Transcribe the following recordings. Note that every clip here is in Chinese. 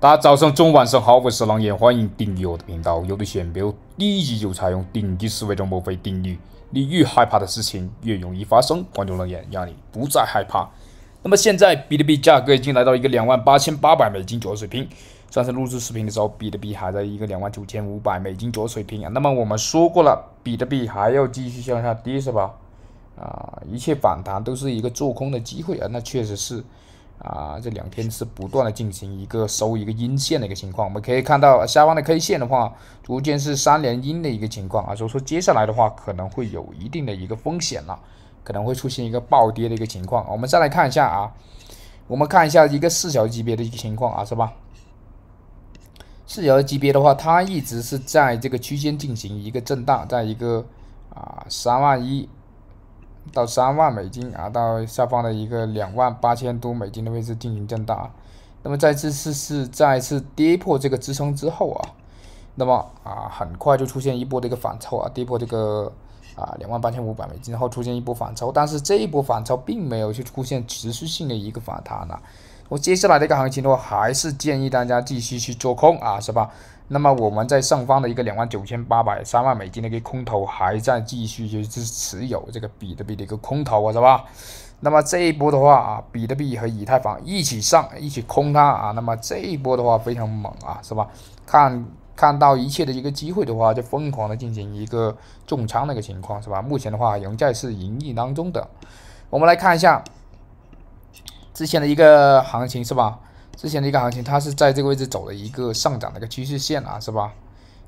大家早上、中、晚上好，我是狼眼，欢迎订阅我的频道。有的选标第一集就采用顶级思维的墨菲定律：，你越害怕的事情越容易发生。观众狼爷，让你不再害怕。那么现在比特币价格已经来到一个两万八千八百美金左右水平。上次录制视频的时候，比特币还在一个两万九千五百美金左右水平啊。那么我们说过了，比特币还要继续向下跌，是吧？啊，一切反弹都是一个做空的机会啊，那确实是。啊，这两天是不断的进行一个收一个阴线的一个情况，我们可以看到下方的 K 线的话，逐渐是三连阴的一个情况啊，所以说接下来的话可能会有一定的一个风险了，可能会出现一个暴跌的一个情况。我们再来看一下啊，我们看一下一个四小时级别的一个情况啊，是吧？四小时级别的话，它一直是在这个区间进行一个震荡，在一个啊三万一。到三万美金啊，到下方的一个两万八千多美金的位置进行震荡。那么在这次是再次跌破这个支撑之后啊，那么啊很快就出现一波这个反抽啊，跌破这个啊两万八千五百美金，然后出现一波反抽，但是这一波反抽并没有去出现持续性的一个反弹啊。我接下来的一个行情的话，还是建议大家继续去做空啊，是吧？那么我们在上方的一个两万九千八百三万美金的一个空头还在继续就是持有这个比特币的一个空头啊，是吧？那么这一波的话啊，比特币和以太坊一起上，一起空它啊，那么这一波的话非常猛啊，是吧？看看到一切的一个机会的话，就疯狂的进行一个重仓的一个情况，是吧？目前的话仍在是盈利当中的，我们来看一下之前的一个行情，是吧？之前的一个行情，它是在这个位置走了一个上涨的一个趋势线啊，是吧？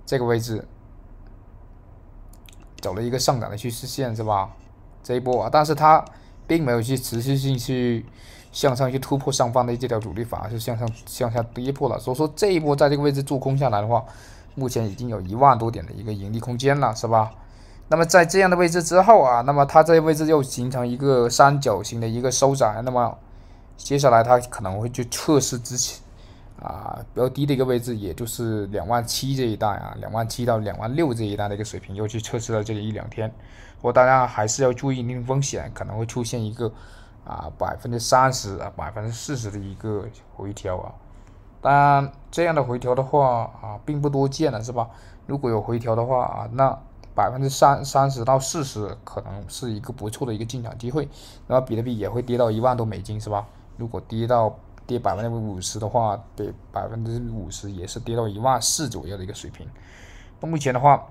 这个位置走了一个上涨的趋势线，是吧？这一波啊，但是它并没有去持续性去向上去突破上方的这条阻力反而是向上向下跌破了。所以说这一波在这个位置做空下来的话，目前已经有一万多点的一个盈利空间了，是吧？那么在这样的位置之后啊，那么它这个位置又形成一个三角形的一个收窄，那么。接下来它可能会去测试之前啊比较低的一个位置，也就是两万七这一带啊，两万七到两万六这一带的一个水平，又去测试了这个一两天。不过大家还是要注意，一定风险可能会出现一个啊百分之三十啊百分之四十的一个回调啊。当然，这样的回调的话啊并不多见了，是吧？如果有回调的话啊，那百分之三三十到四十可能是一个不错的一个进场机会。那么比特币也会跌到一万多美金，是吧？如果跌到跌百分之五十的话，跌百分之五十也是跌到一万四左右的一个水平。那目前的话，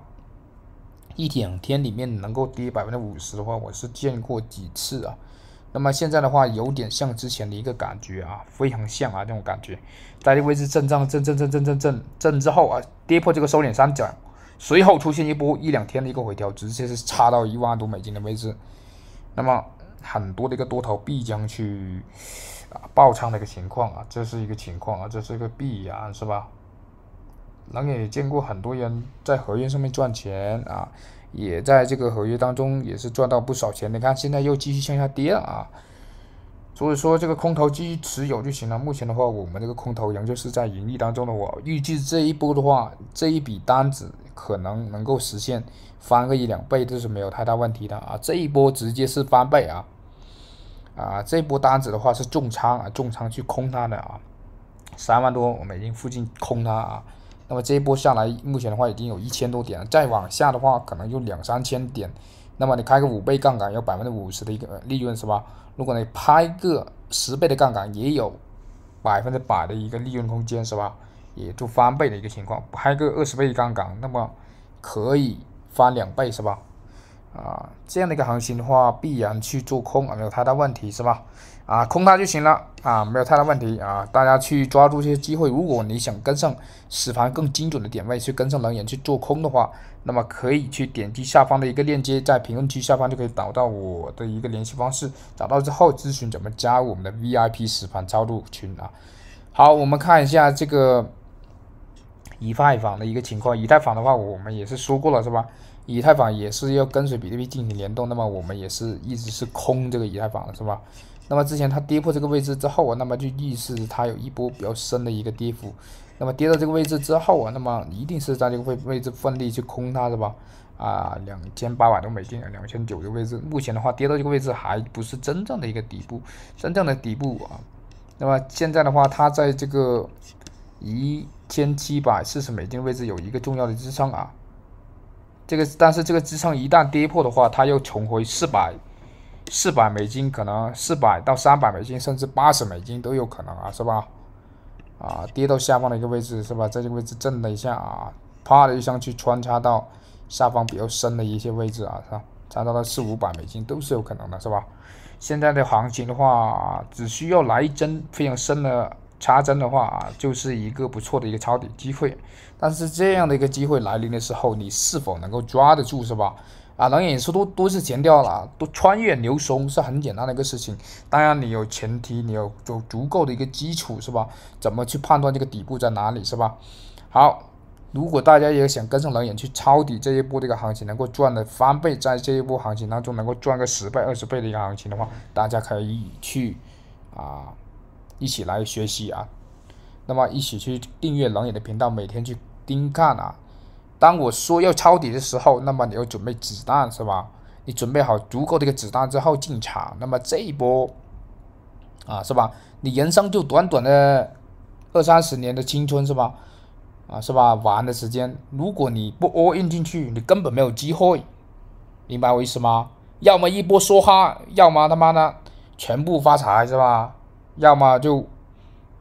一两天里面能够跌百分之五十的话，我是见过几次啊。那么现在的话，有点像之前的一个感觉啊，非常像啊这种感觉，在这位置震荡震震震震震震震之后啊，跌破这个收敛三角，随后出现一波一两天的一个回调，直接是差到一万多美金的位置。那么。很多的一个多头必将去啊爆仓的一个情况啊，这是一个情况啊，这是一个必然，是吧？能也见过很多人在合约上面赚钱啊，也在这个合约当中也是赚到不少钱你看现在又继续向下跌了啊，所以说这个空头继续持有就行了。目前的话，我们这个空头仍旧是在盈利当中的。我预计这一波的话，这一笔单子可能能够实现翻个一两倍，这是没有太大问题的啊。这一波直接是翻倍啊。啊，这波单子的话是重仓啊，重仓去空它的啊，三万多美金附近空它啊。那么这一波下来，目前的话已经有一千多点，了，再往下的话可能就两三千点。那么你开个五倍杠杆，有百分之五十的一个利润是吧？如果你拍个十倍的杠杆，也有百分之百的一个利润空间是吧？也就翻倍的一个情况。拍个二十倍杠杆，那么可以翻两倍是吧？啊，这样的一个行情的话，必然去做空啊，没有太大问题，是吧？啊，空它就行了啊，没有太大问题啊。大家去抓住一些机会。如果你想跟上实盘更精准的点位去跟上能源去做空的话，那么可以去点击下方的一个链接，在评论区下方就可以找到我的一个联系方式。找到之后咨询怎么加入我们的 VIP 实盘操作群啊。好，我们看一下这个以太坊的一个情况。以太坊的话，我们也是说过了，是吧？以太坊也是要跟随比特币进行联动，那么我们也是一直是空这个以太坊的是吧？那么之前它跌破这个位置之后啊，那么就预示它有一波比较深的一个跌幅。那么跌到这个位置之后啊，那么一定是在这个位位置奋力去空它是吧？啊，两千八百多美金，两千九的位置，目前的话跌到这个位置还不是真正的一个底部，真正的底部啊。那么现在的话，它在这个一千七百四十美金位置有一个重要的支撑啊。这个，但是这个支撑一旦跌破的话，它又重回四百，四百美金，可能四百到三百美金，甚至八十美金都有可能啊，是吧？啊，跌到下方的一个位置是吧？在这个位置震了一下啊，啪的一声去穿插到下方比较深的一些位置啊，是吧？插到四五百美金都是有可能的，是吧？现在的行情的话，只需要来一针非常深的。插针的话啊，就是一个不错的一个抄底机会，但是这样的一个机会来临的时候，你是否能够抓得住是吧？啊，冷眼是都都是前调了，都穿越牛熊是很简单的一个事情，当然你有前提，你有有足够的一个基础是吧？怎么去判断这个底部在哪里是吧？好，如果大家也想跟上冷眼去抄底这一波这个行情能够赚的翻倍，在这一波行情当中能够赚个十倍二十倍的一个行情的话，大家可以去啊。一起来学习啊，那么一起去订阅冷野的频道，每天去盯看啊。当我说要抄底的时候，那么你要准备子弹是吧？你准备好足够的一个子弹之后进场，那么这一波，啊是吧？你人生就短短的二三十年的青春是吧？啊是吧？玩的时间，如果你不 all in 进去，你根本没有机会，明白我意思吗？要么一波梭哈，要么他妈的全部发财是吧？要么就，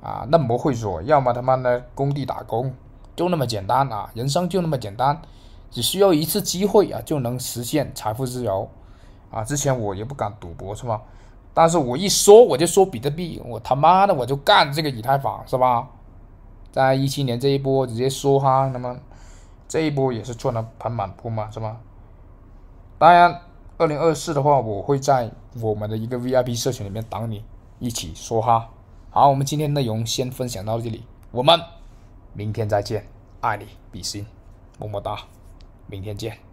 啊，那么会所，要么他妈的工地打工，就那么简单啊！人生就那么简单，只需要一次机会啊，就能实现财富自由啊！之前我也不敢赌博，是吧？但是我一说，我就说比特币，我他妈的我就干这个以太坊，是吧？在一七年这一波直接说哈，那么这一波也是赚的盆满钵满，是吧？当然，二零二四的话，我会在我们的一个 VIP 社群里面等你。一起说哈，好，我们今天内容先分享到这里，我们明天再见，爱你比心，么么哒，明天见。